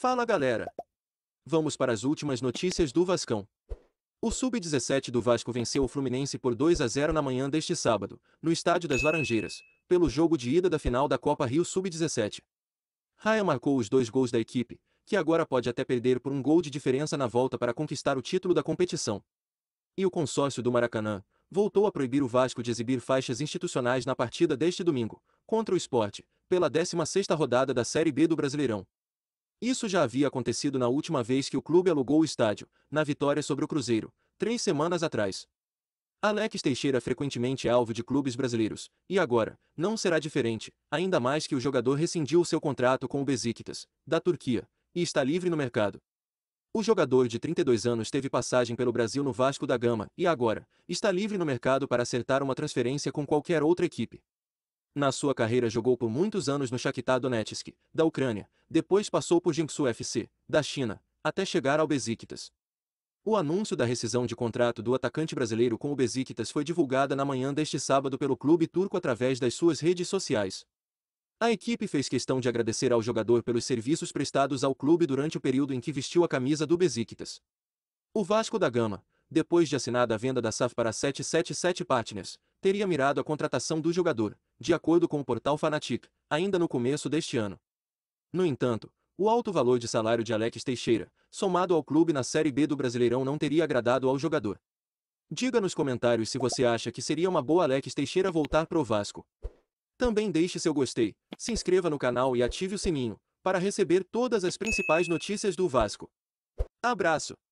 Fala galera! Vamos para as últimas notícias do Vascão. O Sub-17 do Vasco venceu o Fluminense por 2 a 0 na manhã deste sábado, no Estádio das Laranjeiras, pelo jogo de ida da final da Copa Rio Sub-17. Raya marcou os dois gols da equipe, que agora pode até perder por um gol de diferença na volta para conquistar o título da competição. E o consórcio do Maracanã voltou a proibir o Vasco de exibir faixas institucionais na partida deste domingo, contra o esporte, pela 16 rodada da Série B do Brasileirão. Isso já havia acontecido na última vez que o clube alugou o estádio, na vitória sobre o Cruzeiro, três semanas atrás. Alex Teixeira frequentemente é alvo de clubes brasileiros, e agora, não será diferente, ainda mais que o jogador rescindiu seu contrato com o Besiktas, da Turquia, e está livre no mercado. O jogador de 32 anos teve passagem pelo Brasil no Vasco da Gama e agora está livre no mercado para acertar uma transferência com qualquer outra equipe. Na sua carreira jogou por muitos anos no Shakhtar Donetsk, da Ucrânia, depois passou por Jiangsu FC, da China, até chegar ao Besiktas. O anúncio da rescisão de contrato do atacante brasileiro com o Besiktas foi divulgada na manhã deste sábado pelo clube turco através das suas redes sociais. A equipe fez questão de agradecer ao jogador pelos serviços prestados ao clube durante o período em que vestiu a camisa do Besiktas. O Vasco da Gama, depois de assinada a venda da SAF para 777 Partners, teria mirado a contratação do jogador, de acordo com o portal Fanatic, ainda no começo deste ano. No entanto, o alto valor de salário de Alex Teixeira, somado ao clube na Série B do Brasileirão não teria agradado ao jogador. Diga nos comentários se você acha que seria uma boa Alex Teixeira voltar pro Vasco. Também deixe seu gostei, se inscreva no canal e ative o sininho, para receber todas as principais notícias do Vasco. Abraço!